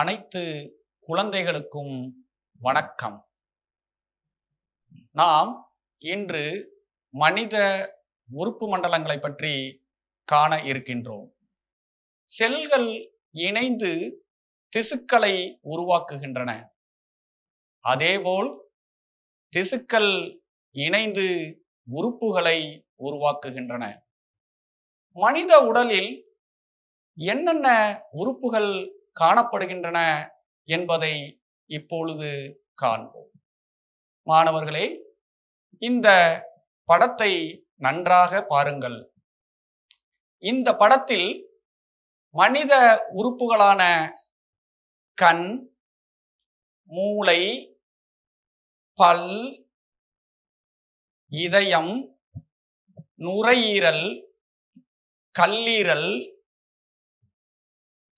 அனைத்து குழந்தைகளுக்கும் வணக்கம் நாம் இன்று மனித உறுப்பு மண்டலங்களை பற்றி காண இருக்கின்றோம் செல்கள் இணைந்து திசுக்களை உருவாக்குகின்றன அதேபோல் திசுக்கள் இணைந்து உறுப்புகளை உருவாக்குகின்றன மனித உடலில் என்னென்ன உறுப்புகள் காணப்படுகின்றன என்பதை இப்பொழுது காண்போம் மாணவர்களே இந்த படத்தை நன்றாக பாருங்கள் இந்த படத்தில் மனித உறுப்புகளான கண் மூளை பல் இதயம் நுரையீரல் கல்லீரல்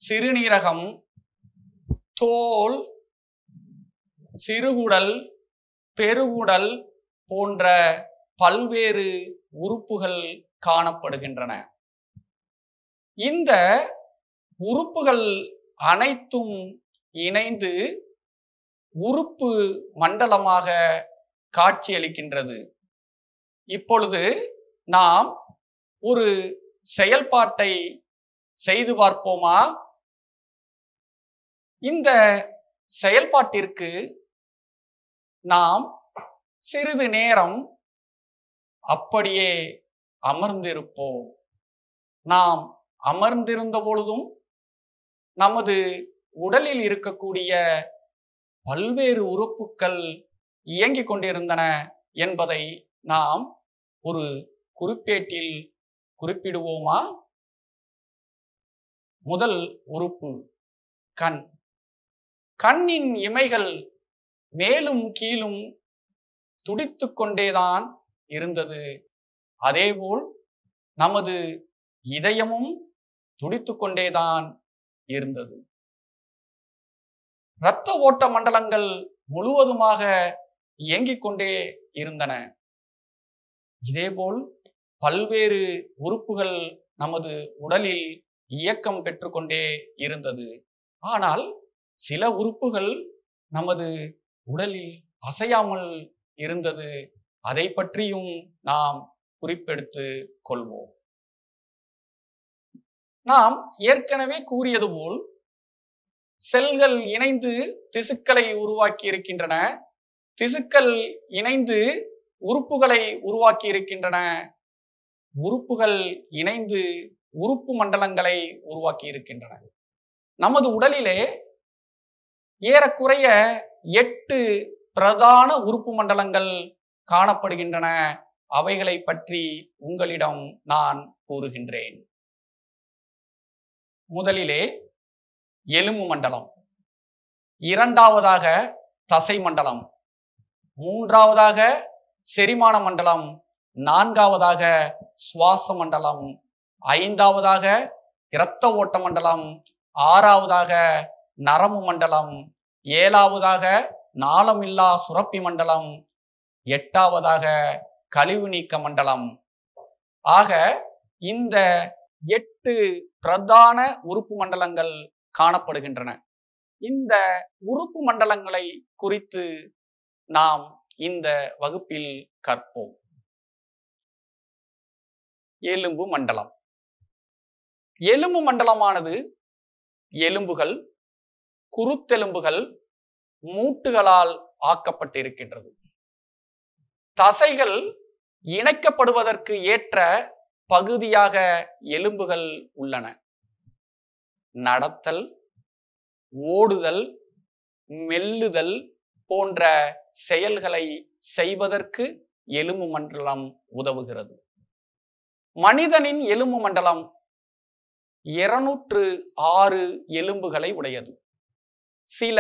சிறுநீரகம் தோல் சிறுகுடல் பெருகுடல் போன்ற பல்வேறு உறுப்புகள் காணப்படுகின்றன இந்த உறுப்புகள் அனைத்தும் இணைந்து உறுப்பு மண்டலமாக காட்சியளிக்கின்றது இப்பொழுது நாம் ஒரு செயல்பாட்டை செய்து பார்ப்போமா இந்த செயல்பாட்டிற்கு நாம் சிறிது நேரம் அப்படியே அமர்ந்திருப்போம் நாம் அமர்ந்திருந்த பொழுதும் நமது உடலில் இருக்கக்கூடிய பல்வேறு உறுப்புக்கள் இயங்கிக் கொண்டிருந்தன என்பதை நாம் ஒரு குறிப்பேட்டில் குறிப்பிடுவோமா முதல் உறுப்பு கண் கண்ணின் இமைகள் மேலும் கீழும் துடித்து கொண்டேதான் இருந்தது அதேபோல் நமது இதயமும் துடித்து கொண்டேதான் இருந்தது இரத்த ஓட்ட மண்டலங்கள் முழுவதுமாக இயங்கிக் கொண்டே இருந்தன இதேபோல் பல்வேறு உறுப்புகள் நமது உடலில் இயக்கம் பெற்றுக்கொண்டே இருந்தது ஆனால் சில உறுப்புகள் நமது உடலில் அசையாமல் இருந்தது அதை பற்றியும் நாம் குறிப்பெடுத்து கொள்வோம் நாம் ஏற்கனவே கூறியது போல் செல்கள் இணைந்து திசுக்களை உருவாக்கி இருக்கின்றன திசுக்கள் இணைந்து உறுப்புகளை உருவாக்கி இருக்கின்றன உறுப்புகள் இணைந்து உறுப்பு மண்டலங்களை உருவாக்கி இருக்கின்றன நமது உடலிலே ஏறக்குறைய எட்டு பிரதான உறுப்பு மண்டலங்கள் காணப்படுகின்றன அவைகளை பற்றி உங்களிடம் நான் கூறுகின்றேன் முதலிலே எலும்பு மண்டலம் இரண்டாவதாக தசை மண்டலம் மூன்றாவதாக செரிமான மண்டலம் நான்காவதாக சுவாச மண்டலம் ஐந்தாவதாக இரத்த ஓட்ட மண்டலம் ஆறாவதாக நரம்பு மண்டலம் ஏழாவதாக நாளமில்லா சுரப்பி மண்டலம் எட்டாவதாக கழிவு நீக்க மண்டலம் ஆக இந்த எட்டு பிரதான உறுப்பு மண்டலங்கள் காணப்படுகின்றன இந்த உறுப்பு மண்டலங்களை குறித்து நாம் இந்த வகுப்பில் கற்போம் எலும்பு மண்டலம் எலும்பு மண்டலமானது எலும்புகள் குருத்தெலும்புகள் மூட்டுகளால் ஆக்கப்பட்டிருக்கின்றது தசைகள் இணைக்கப்படுவதற்கு ஏற்ற பகுதியாக எலும்புகள் உள்ளன நடத்தல் ஓடுதல் மெல்லுதல் போன்ற செயல்களை செய்வதற்கு எலும்பு மண்டலம் உதவுகிறது மனிதனின் எலும்பு மண்டலம் இருநூற்று ஆறு எலும்புகளை உடையது சில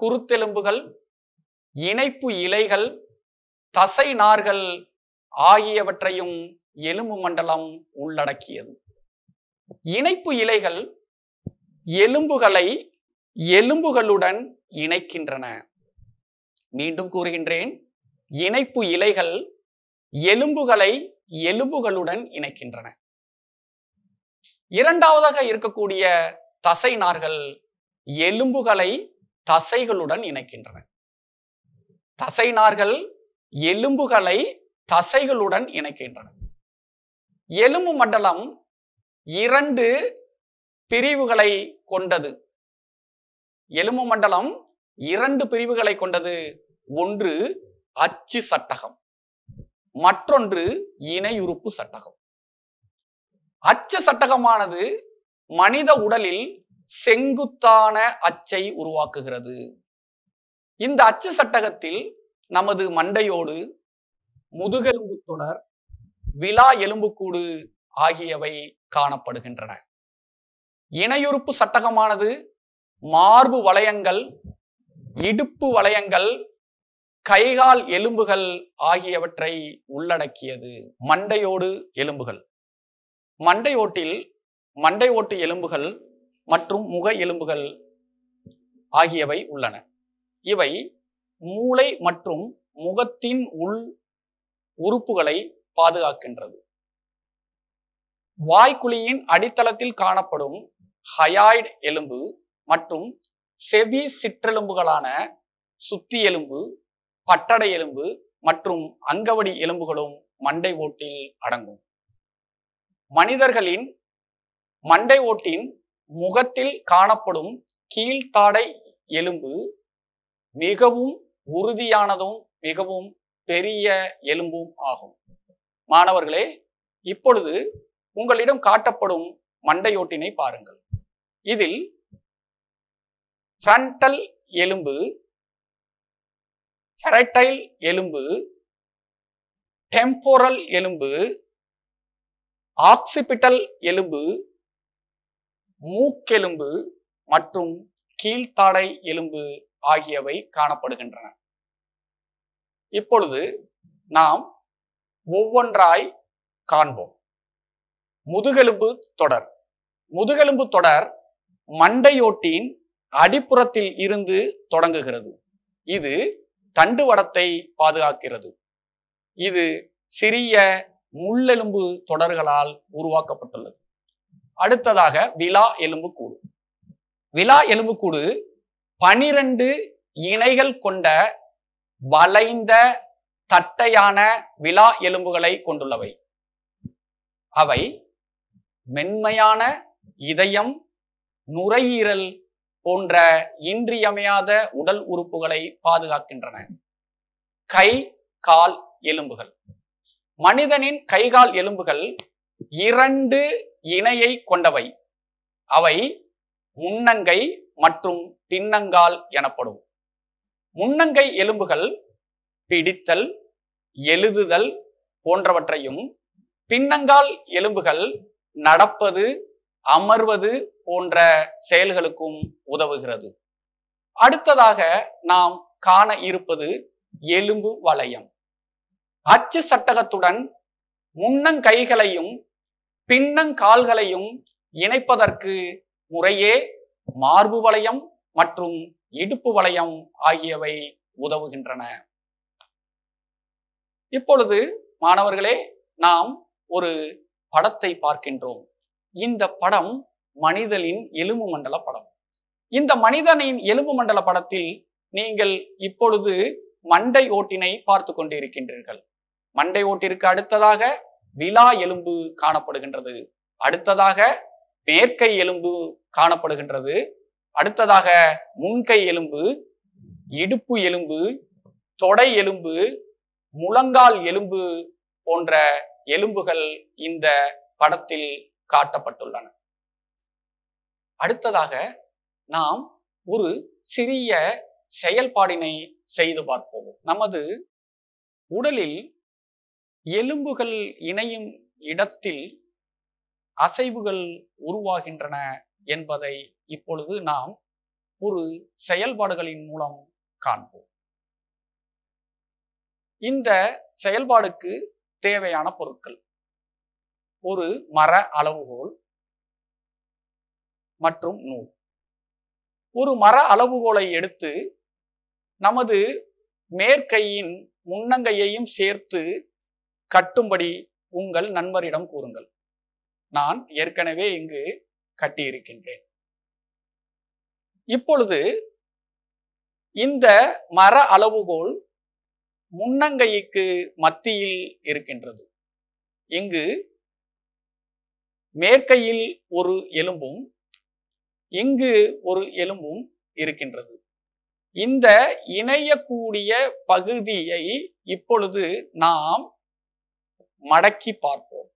குருத்தெலும்புகள் இணைப்பு இலைகள் தசை நார்கள் ஆகியவற்றையும் எலும்பு மண்டலம் உள்ளடக்கியது இணைப்பு இலைகள் எலும்புகளை எலும்புகளுடன் இணைக்கின்றன மீண்டும் கூறுகின்றேன் இணைப்பு இலைகள் எலும்புகளை எலும்புகளுடன் இணைக்கின்றன இரண்டாவதாக இருக்கக்கூடிய தசை நார்கள் எலும்புகளை தசைகளுடன் இணைக்கின்றன தசை நார்கள் எலும்புகளை தசைகளுடன் இணைக்கின்றன எலும்பு மண்டலம் இரண்டு பிரிவுகளை கொண்டது எலும்பு மண்டலம் இரண்டு பிரிவுகளை கொண்டது ஒன்று அச்சு சட்டகம் மற்றொன்று இணையுறுப்பு சட்டகம் அச்சு சட்டகமானது மனித உடலில் செங்குத்தான அச்சை உருவாக்குகிறது இந்த அச்சு சட்டகத்தில் நமது மண்டையோடு முதுகெலும்பு தொடர் விழா எலும்புக்கூடு ஆகியவை காணப்படுகின்றன இணையுறுப்பு சட்டகமானது மார்பு வளையங்கள் இடுப்பு வளையங்கள் கைகால் எலும்புகள் ஆகியவற்றை உள்ளடக்கியது மண்டையோடு எலும்புகள் மண்டையோட்டில் மண்டையோட்டு மண்டை ஓட்டு எலும்புகள் மற்றும் முக எலும்புகள் ஆகியவை உள்ளன இவை மூளை மற்றும் முகத்தின் உள் உறுப்புகளை பாதுகாக்கின்றது வாய்க்குழியின் அடித்தளத்தில் காணப்படும் ஹயாய்டு எலும்பு மற்றும் செவி சிற்றெலும்புகளான சுத்தி எலும்பு பட்டடை எலும்பு மற்றும் அங்கவடி எலும்புகளும் மண்டை ஓட்டில் அடங்கும் மனிதர்களின் மண்டை ஓட்டின் முகத்தில் காணப்படும் கீழ்த்தாடை எலும்பு மிகவும் உறுதியானதும் மிகவும் பெரிய எலும்பும் ஆகும் மாணவர்களே இப்பொழுது உங்களிடம் காட்டப்படும் மண்டையோட்டினை பாருங்கள் இதில் ஃப்ரண்டல் எலும்பு கெரட்டைல் எலும்பு டெம்போரல் எலும்பு ஆக்சிபிட்டல் எலும்பு மூக்கெலும்பு மற்றும் கீழ்த்தாடை எலும்பு ஆகியவை காணப்படுகின்றன இப்பொழுது நாம் ஒவ்வொன்றாய் காண்போம் முதுகெலும்பு தொடர் முதுகெலும்பு தொடர் மண்டையோட்டின் அடிப்புறத்தில் இருந்து தொடங்குகிறது இது தண்டுவடத்தை பாதுகாக்கிறது இது சிறிய முள்ளெலும்பு தொடர்களால் உருவாக்கப்பட்டுள்ளது அடுத்ததாக விழா எலும்புக்கூடு விழா எலும்புக்கூடு பனிரெண்டு இணைகள் கொண்ட வளைந்த தட்டையான விழா எலும்புகளை கொண்டுள்ளவை அவை மென்மையான இதயம் நுரையீரல் போன்ற இன்றியமையாத உடல் உறுப்புகளை பாதுகாக்கின்றன கை கால் எலும்புகள் மனிதனின் கைகால் எலும்புகள் இரண்டு இணையை கொண்டவை அவை முன்னங்கை மற்றும் பின்னங்கால் எனப்படும் முன்னங்கை எலும்புகள் பிடித்தல் எழுதுதல் போன்றவற்றையும் பின்னங்கால் எலும்புகள் நடப்பது அமர்வது போன்ற செயல்களுக்கும் உதவுகிறது அடுத்ததாக நாம் காண இருப்பது எலும்பு வளையம் அச்சு சட்டகத்துடன் முன்னங்கைகளையும் பின்னங்கால்களையும் இணைப்பதற்கு முறையே மார்பு வளையம் மற்றும் இடுப்பு வளையம் ஆகியவை உதவுகின்றன இப்பொழுது மாணவர்களே நாம் ஒரு படத்தை பார்க்கின்றோம் இந்த படம் மனிதனின் எலும்பு மண்டல படம் இந்த மனிதனின் எலும்பு மண்டல படத்தில் நீங்கள் இப்பொழுது மண்டை ஓட்டினை பார்த்து கொண்டிருக்கின்றீர்கள் மண்டை ஓட்டிற்கு அடுத்ததாக விழா எலும்பு காணப்படுகின்றது அடுத்ததாக மேற்கை எலும்பு காணப்படுகின்றது அடுத்ததாக முன்கை எலும்பு இடுப்பு எலும்பு தொடை எலும்பு முழங்கால் எலும்பு போன்ற எலும்புகள் இந்த படத்தில் காட்டப்பட்டுள்ளன அடுத்ததாக நாம் ஒரு சிறிய செயல்பாடினை செய்து பார்ப்போம் நமது உடலில் எலும்புகள் இணையும் இடத்தில் அசைவுகள் உருவாகின்றன என்பதை இப்பொழுது நாம் ஒரு செயல்பாடுகளின் மூலம் காண்போம் இந்த செயல்பாடுக்கு தேவையான பொருட்கள் ஒரு மர அளவுகோல் மற்றும் நூல் ஒரு மர அளவுகோலை எடுத்து நமது மேற்கையின் முன்னங்கையையும் சேர்த்து கட்டும்படி உங்கள் நண்பரிடம் கூறுங்கள் நான் ஏற்கனவே இங்கு கட்டியிருக்கின்றேன் இப்பொழுது இந்த மர அளவுகோல் முன்னங்கைக்கு மத்தியில் இருக்கின்றது இங்கு மேற்கையில் ஒரு எலும்பும் இங்கு ஒரு எலும்பும் இருக்கின்றது இந்த இணையக்கூடிய பகுதியை இப்பொழுது நாம் மடக்கி பார்ப்போம்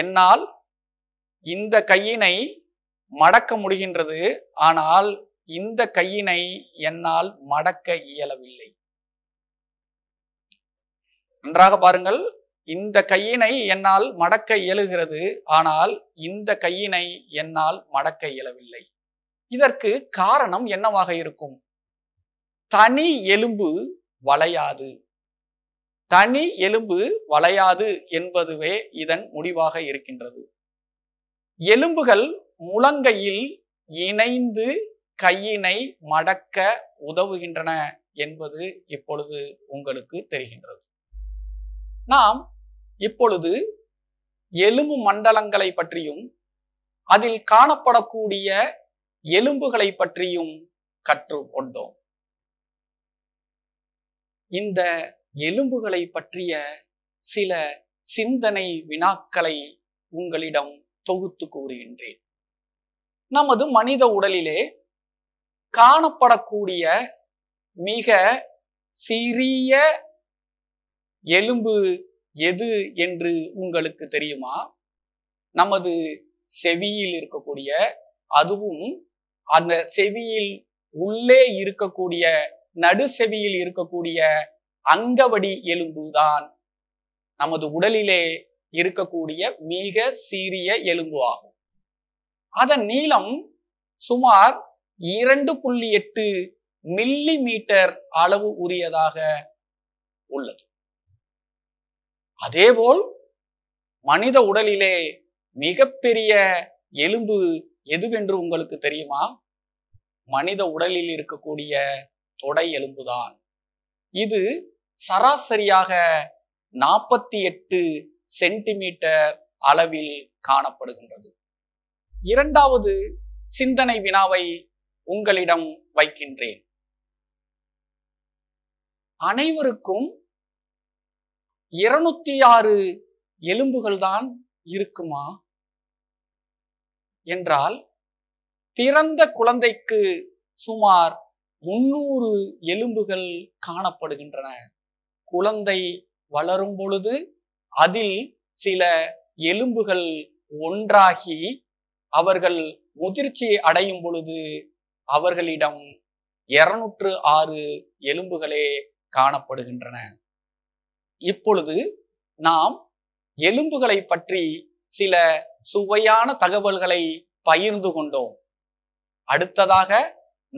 என்னால் இந்த கையினை மடக்க முடிகின்றது ஆனால் இந்த கையினை என்னால் மடக்க இயலவில்லை நன்றாக பாருங்கள் இந்த கையினை என்னால் மடக்க இயலுகிறது ஆனால் இந்த கையினை என்னால் மடக்க இயலவில்லை இதற்கு காரணம் என்னவாக இருக்கும் தனி எலும்பு வளையாது தனி எலும்பு வளையாது என்பதுவே இதன் முடிவாக இருக்கின்றது எலும்புகள் முழங்கையில் இணைந்து கையினை மடக்க உதவுகின்றன என்பது இப்பொழுது உங்களுக்கு தெரிகின்றது நாம் இப்பொழுது எலும்பு மண்டலங்களை பற்றியும் அதில் காணப்படக்கூடிய எலும்புகளை பற்றியும் கற்றுக்கொண்டோம் இந்த எலும்புகளை பற்றிய சில சிந்தனை வினாக்களை உங்களிடம் தொகுத்து கூறுகின்றேன் நமது மனித உடலிலே காணப்படக்கூடிய மிக சிறிய எலும்பு எது என்று உங்களுக்கு தெரியுமா நமது செவியில் இருக்கக்கூடிய அதுவும் அந்த செவியில் உள்ளே இருக்கக்கூடிய நடுசெவியில் இருக்கக்கூடிய அங்கவடி எலும்புதான் நமது உடலிலே இருக்கக்கூடிய மிக சீரிய எலும்பு ஆகும் அதன் நீளம் சுமார் இரண்டு புள்ளி எட்டு மில்லி மீட்டர் அளவு உரியதாக உள்ளது அதேபோல் மனித உடலிலே மிகப்பெரிய எலும்பு எதுவென்று உங்களுக்கு தெரியுமா மனித உடலில் இருக்கக்கூடிய தொடை எலும்புதான் இது சராசரியாக நாற்பத்தி எட்டு சென்டிமீட்டர் அளவில் காணப்படுகின்றது இரண்டாவது சிந்தனை வினாவை உங்களிடம் வைக்கின்றேன் அனைவருக்கும் இருநூத்தி ஆறு எலும்புகள் தான் இருக்குமா என்றால் பிறந்த குழந்தைக்கு சுமார் முன்னூறு எலும்புகள் காணப்படுகின்றன குழந்தை வளரும் பொழுது அதில் சில எலும்புகள் ஒன்றாகி அவர்கள் முதிர்ச்சி அடையும் பொழுது அவர்களிடம் இருநூற்று ஆறு எலும்புகளே காணப்படுகின்றன இப்பொழுது நாம் எலும்புகளை பற்றி சில சுவையான தகவல்களை பகிர்ந்து கொண்டோம் அடுத்ததாக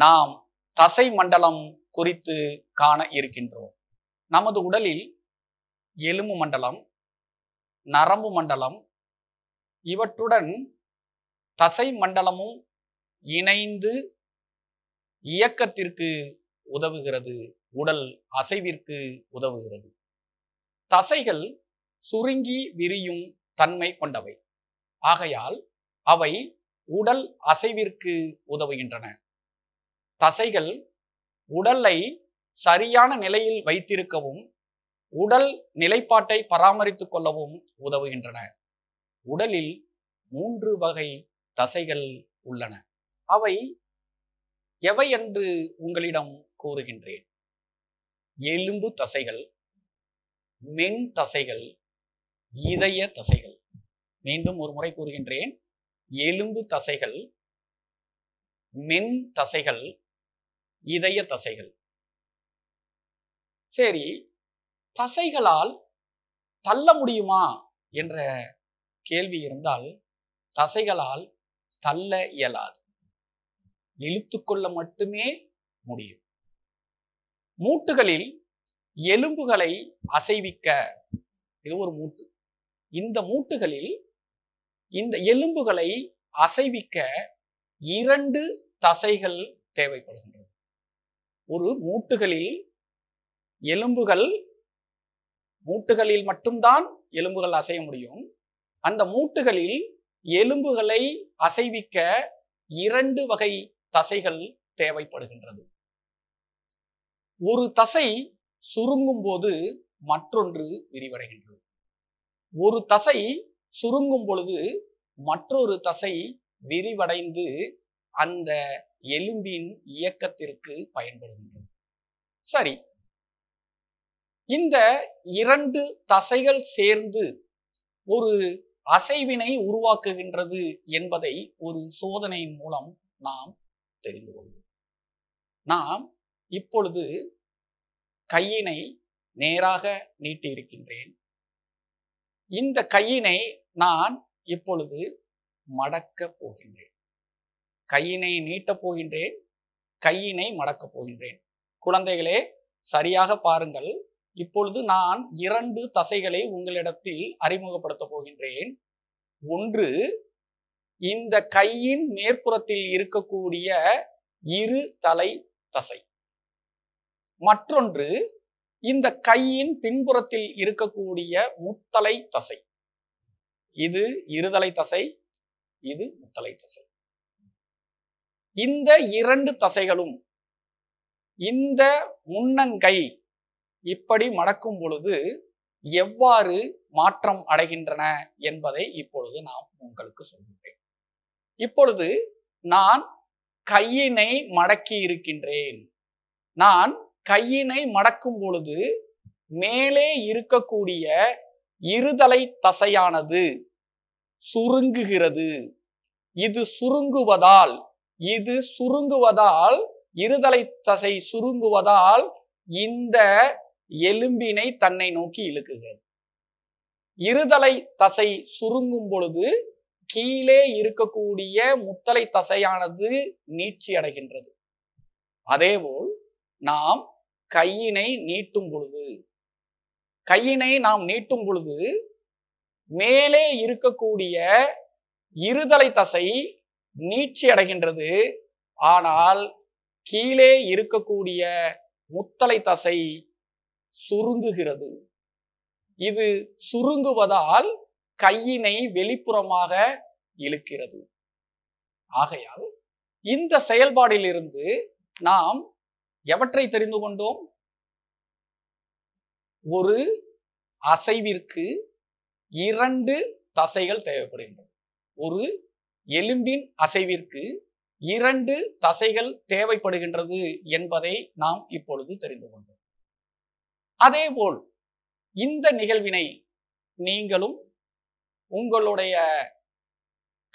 நாம் தசை மண்டலம் குறித்து காண இருக்கின்றோம் நமது உடலில் எலும்பு மண்டலம் நரம்பு மண்டலம் இவற்றுடன் தசை மண்டலமும் இணைந்து இயக்கத்திற்கு உதவுகிறது உடல் அசைவிற்கு உதவுகிறது தசைகள் சுருங்கி விரியும் தன்மை கொண்டவை ஆகையால் அவை உடல் அசைவிற்கு உதவுகின்றன தசைகள் உடலை சரியான நிலையில் வைத்திருக்கவும் உடல் நிலைப்பாட்டை பராமரித்து கொள்ளவும் உதவுகின்றன உடலில் மூன்று வகை தசைகள் உள்ளன அவை எவை என்று உங்களிடம் கூறுகின்றேன் எலும்பு தசைகள் மென் தசைகள் இதய தசைகள் மீண்டும் ஒரு முறை கூறுகின்றேன் எலும்பு தசைகள் மென் தசைகள் இதய தசைகள் சரி தசைகளால் தள்ள முடியுமா என்ற கேள்வி இருந்தால் தசைகளால் தள்ள இயலாது இழுத்து கொள்ள மட்டுமே முடியும் மூட்டுகளில் எலும்புகளை அசைவிக்க இது ஒரு மூட்டு இந்த மூட்டுகளில் இந்த எலும்புகளை அசைவிக்க இரண்டு தசைகள் தேவைப்படுகின்றன ஒரு மூட்டுகளில் எலும்புகள் மூட்டுகளில் மட்டும்தான் எலும்புகள் அசைய முடியும் அந்த மூட்டுகளில் எலும்புகளை அசைவிக்க இரண்டு வகை தசைகள் தேவைப்படுகின்றது ஒரு தசை சுருங்கும் போது மற்றொன்று விரிவடைகின்றது ஒரு தசை சுருங்கும் பொழுது மற்றொரு தசை விரிவடைந்து அந்த எலும்பின் இயக்கத்திற்கு பயன்படுகின்றது சரி இந்த இரண்டு தசைகள் சேர்ந்து ஒரு அசைவினை உருவாக்குகின்றது என்பதை ஒரு சோதனையின் மூலம் நாம் தெரிந்து கொள்வோம் நாம் இப்பொழுது கையினை நேராக நீட்டியிருக்கின்றேன் இந்த கையினை நான் இப்பொழுது மடக்க போகின்றேன் கையினை நீட்டப் போகின்றேன் கையினை மடக்கப் போகின்றேன் குழந்தைகளே சரியாக பாருங்கள் இப்பொழுது நான் இரண்டு தசைகளை உங்களிடத்தில் அறிமுகப்படுத்த போகின்றேன் ஒன்று இந்த கையின் மேற்புறத்தில் இருக்கக்கூடிய இரு தலை தசை மற்றொன்று இந்த கையின் பின்புறத்தில் இருக்கக்கூடிய முத்தலை தசை இது இருதலை தசை இது முத்தலை தசை இந்த இரண்டு தசைகளும் இந்த முன்னங்கை இப்படி மடக்கும் பொழுது எவ்வாறு மாற்றம் அடைகின்றன என்பதை இப்பொழுது நான் உங்களுக்கு சொல்கிறேன் இப்பொழுது நான் கையினை மடக்கி இருக்கின்றேன் நான் கையினை மடக்கும் பொழுது மேலே இருக்கக்கூடிய இருதலை தசையானது சுருங்குகிறது இது சுருங்குவதால் இது சுருங்குவதால் இருதலை தசை சுருங்குவதால் இந்த எலும்பினை தன்னை நோக்கி இழுக்குகிறது இருதலை தசை சுருங்கும் பொழுது கீழே இருக்கக்கூடிய முத்தலை தசையானது நீட்சி அடைகின்றது அதேபோல் நாம் கையினை நீட்டும் பொழுது கையினை நாம் நீட்டும் பொழுது மேலே இருக்கக்கூடிய இருதலை தசை நீட்சி அடைகின்றது ஆனால் கீழே இருக்கக்கூடிய முத்தலை தசை சுருங்குகிறது இது சுருங்குவதால் கையினை வெளிப்புறமாக இழுக்கிறது ஆகையால் இந்த செயல்பாடிலிருந்து நாம் எவற்றை தெரிந்து கொண்டோம் ஒரு அசைவிற்கு இரண்டு தசைகள் தேவைப்படுகின்றன ஒரு எலும்பின் அசைவிற்கு இரண்டு தசைகள் தேவைப்படுகின்றது என்பதை நாம் இப்பொழுது தெரிந்து கொண்டோம் அதேபோல் இந்த நிகழ்வினை நீங்களும் உங்களுடைய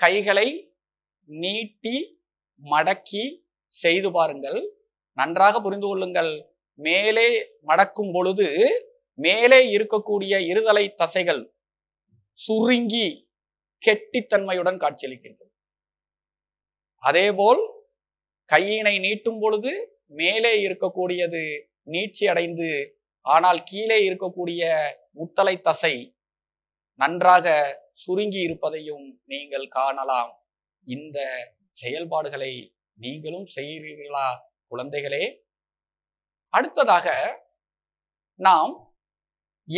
கைகளை நீட்டி மடக்கி செய்து பாருங்கள் நன்றாக புரிந்து கொள்ளுங்கள் மேலே மடக்கும் பொழுது மேலே இருக்கக்கூடிய இருதலை தசைகள் சுருங்கி கெட்டித்தன்மையுடன் காட்சியளிக்கின்றது அதேபோல் கையினை நீட்டும் பொழுது மேலே இருக்கக்கூடியது நீட்சி அடைந்து ஆனால் கீழே இருக்கக்கூடிய முத்தலை தசை நன்றாக சுருங்கி இருப்பதையும் நீங்கள் காணலாம் இந்த செயல்பாடுகளை நீங்களும் செய்கிறீர்களா குழந்தைகளே அடுத்ததாக நாம்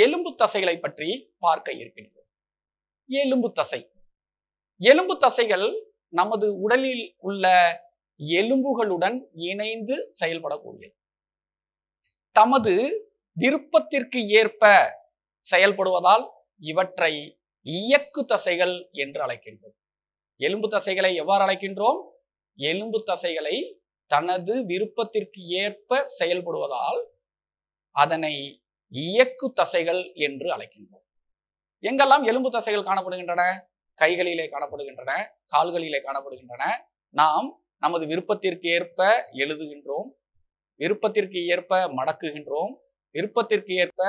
எலும்பு தசைகளை பற்றி பார்க்க இருக்கின்றோம் எலும்பு தசை எலும்பு தசைகள் நமது உடலில் உள்ள எலும்புகளுடன் இணைந்து செயல்படக்கூடியது தமது விருப்பத்திற்கு ஏற்ப செயல்படுவதால் இவற்றை இயக்கு தசைகள் என்று அழைக்கின்றோம் எலும்பு தசைகளை எவ்வாறு அழைக்கின்றோம் எலும்பு தசைகளை தனது விருப்பத்திற்கு ஏற்ப செயல்படுவதால் அதனை இயக்கு தசைகள் என்று அழைக்கின்றோம் எங்கெல்லாம் எலும்பு தசைகள் காணப்படுகின்றன கைகளிலே காணப்படுகின்றன கால்களிலே காணப்படுகின்றன நாம் நமது விருப்பத்திற்கு ஏற்ப எழுதுகின்றோம் விருப்பத்திற்கு ஏற்ப மடக்குகின்றோம் விருப்பத்திற்கு ஏற்ப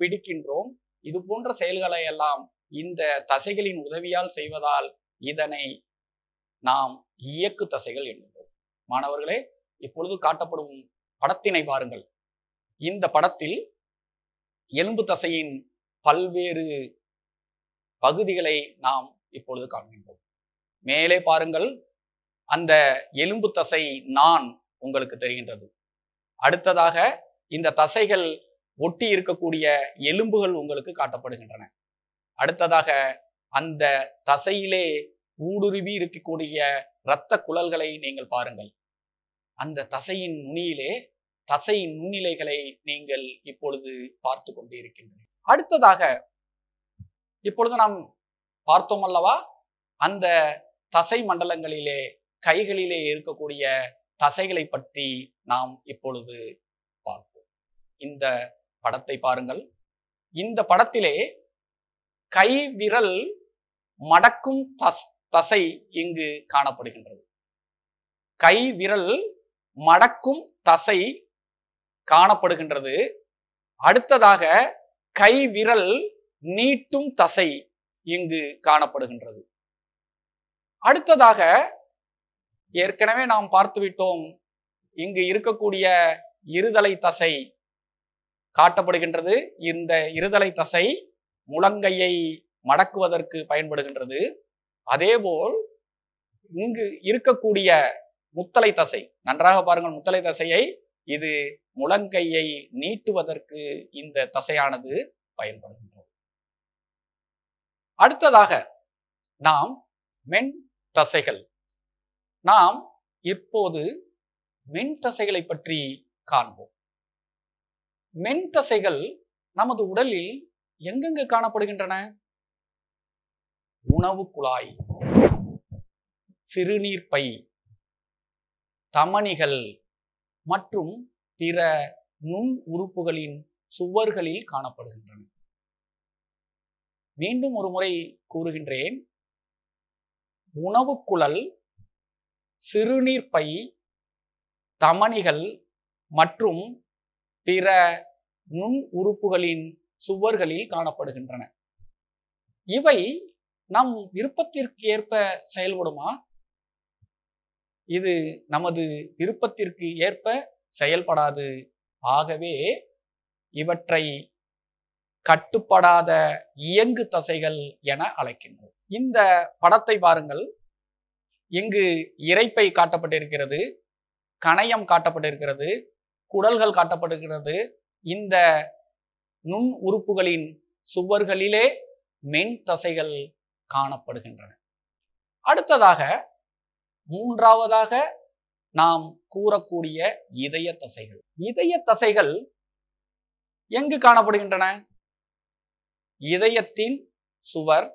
பிடிக்கின்றோம் இது போன்ற செயல்களை எல்லாம் இந்த தசைகளின் உதவியால் செய்வதால் இதனை நாம் இயக்கு தசைகள் என்கின்றோம் மாணவர்களே இப்பொழுது காட்டப்படும் படத்தினை பாருங்கள் இந்த படத்தில் எலும்பு தசையின் பல்வேறு பகுதிகளை நாம் இப்பொழுது காண்கின்றோம் மேலே பாருங்கள் அந்த எலும்பு தசை நான் உங்களுக்கு தெரிகின்றது அடுத்ததாக இந்த தசைகள் ஒட்டி இருக்கக்கூடிய எலும்புகள் உங்களுக்கு காட்டப்படுகின்றன அடுத்ததாக அந்த தசையிலே ஊடுருவி இருக்கக்கூடிய இரத்த குழல்களை நீங்கள் பாருங்கள் அந்த தசையின் நுனியிலே தசை நுண்ணிலைகளை நீங்கள் இப்பொழுது பார்த்து கொண்டு இருக்கின்றன அடுத்ததாக இப்பொழுது நாம் பார்த்தோம் அல்லவா அந்த தசை மண்டலங்களிலே கைகளிலே இருக்கக்கூடிய தசைகளை பற்றி நாம் இப்பொழுது பார்ப்போம் இந்த படத்தை பாருங்கள் இந்த படத்திலே கை விரல் மடக்கும் தஸ் தசை இங்கு காணப்படுகின்றது கை விரல் மடக்கும் தசை காணப்படுகின்றது அடுத்ததாக கை விரல் நீட்டும் தசை இங்கு காணப்படுகின்றது அடுத்ததாக ஏற்கனவே நாம் பார்த்துவிட்டோம் இங்கு இருக்கக்கூடிய இருதலை தசை காட்டப்படுகின்றது இந்த இருதலை தசை முழங்கையை மடக்குவதற்கு பயன்படுகின்றது அதேபோல் இங்கு இருக்கக்கூடிய முத்தலை தசை நன்றாக பாருங்கள் முத்தலை தசையை இது முழங்கையை நீட்டுவதற்கு இந்த தசையானது பயன்படும் அடுத்ததாக நாம் மென் தசைகள் நாம் இப்போது மென் தசைகளை பற்றி காண்போம் மென் தசைகள் நமது உடலில் எங்கெங்கு காணப்படுகின்றன உணவு குழாய் சிறுநீர் பை தமணிகள் மற்றும் பிற நுண் உறுப்புகளின் சுவர்களில் காணப்படுகின்றன மீண்டும் ஒரு முறை கூறுகின்றேன் உணவுக்குழல் சிறுநீர் பை தமணிகள் மற்றும் பிற நுண் உறுப்புகளின் சுவர்களில் காணப்படுகின்றன இவை நம் விருப்பத்திற்கு ஏற்ப செயல்படுமா இது நமது விருப்பத்திற்கு ஏற்ப செயல்படாது ஆகவே இவற்றை கட்டுப்படாத இயங்கு தசைகள் என அழைக்கின்றோம் இந்த படத்தை பாருங்கள் இங்கு இறைப்பை காட்டப்பட்டிருக்கிறது கணையம் காட்டப்பட்டிருக்கிறது குடல்கள் காட்டப்படுகிறது இந்த நுண் உறுப்புகளின் சுவர்களிலே மென் தசைகள் காணப்படுகின்றன அடுத்ததாக மூன்றாவதாக நாம் கூறக்கூடிய இதய தசைகள் இதய தசைகள் எங்கு காணப்படுகின்றன இதயத்தின் சுவர்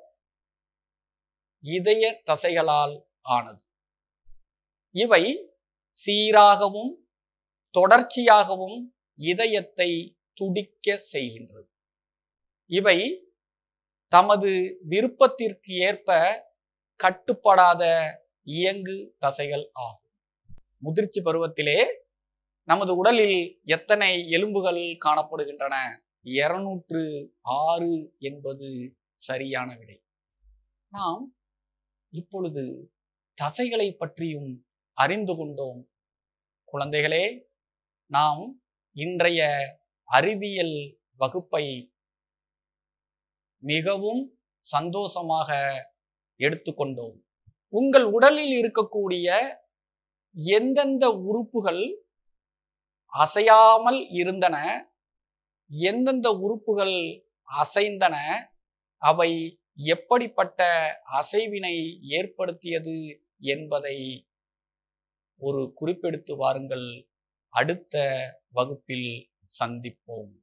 இதய தசைகளால் ஆனது இவை சீராகவும் தொடர்ச்சியாகவும் இதயத்தை துடிக்க செய்கின்றது இவை தமது விருப்பத்திற்கு ஏற்ப கட்டுப்படாத இயங்கு தசைகள் ஆகும் முதிர்ச்சி பருவத்திலே நமது உடலில் எத்தனை எலும்புகள் காணப்படுகின்றன இருநூற்று ஆறு என்பது சரியான விடை நாம் இப்பொழுது தசைகளை பற்றியும் அறிந்து கொண்டோம் குழந்தைகளே நாம் இன்றைய அறிவியல் வகுப்பை மிகவும் சந்தோஷமாக எடுத்துக்கொண்டோம் உங்கள் உடலில் இருக்கக்கூடிய எந்தெந்த உறுப்புகள் அசையாமல் இருந்தன எந்தெந்த உறுப்புகள் அசைந்தன அவை எப்படிப்பட்ட அசைவினை ஏற்படுத்தியது என்பதை ஒரு குறிப்பெடுத்து வாருங்கள் அடுத்த வகுப்பில் சந்திப்போம்